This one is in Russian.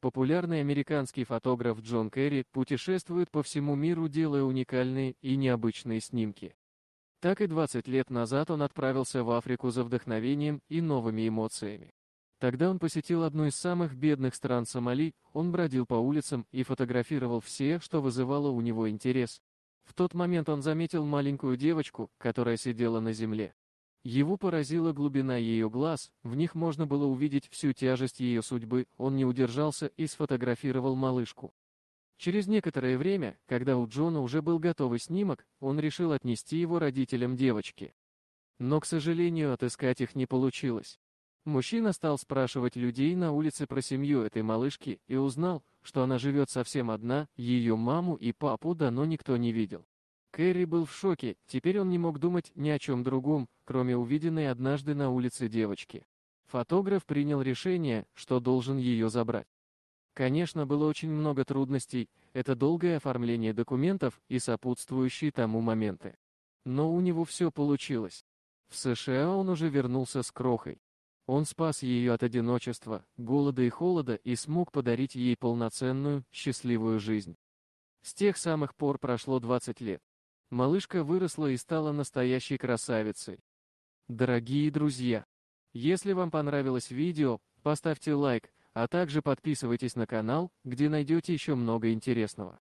Популярный американский фотограф Джон Керри путешествует по всему миру, делая уникальные и необычные снимки. Так и 20 лет назад он отправился в Африку за вдохновением и новыми эмоциями. Тогда он посетил одну из самых бедных стран Сомали, он бродил по улицам и фотографировал все, что вызывало у него интерес. В тот момент он заметил маленькую девочку, которая сидела на земле. Его поразила глубина ее глаз, в них можно было увидеть всю тяжесть ее судьбы, он не удержался и сфотографировал малышку. Через некоторое время, когда у Джона уже был готовый снимок, он решил отнести его родителям девочки. Но, к сожалению, отыскать их не получилось. Мужчина стал спрашивать людей на улице про семью этой малышки и узнал, что она живет совсем одна, ее маму и папу давно никто не видел. Кэрри был в шоке, теперь он не мог думать ни о чем другом, кроме увиденной однажды на улице девочки. Фотограф принял решение, что должен ее забрать. Конечно, было очень много трудностей, это долгое оформление документов и сопутствующие тому моменты. Но у него все получилось. В США он уже вернулся с крохой. Он спас ее от одиночества, голода и холода и смог подарить ей полноценную, счастливую жизнь. С тех самых пор прошло 20 лет. Малышка выросла и стала настоящей красавицей. Дорогие друзья, если вам понравилось видео, поставьте лайк, а также подписывайтесь на канал, где найдете еще много интересного.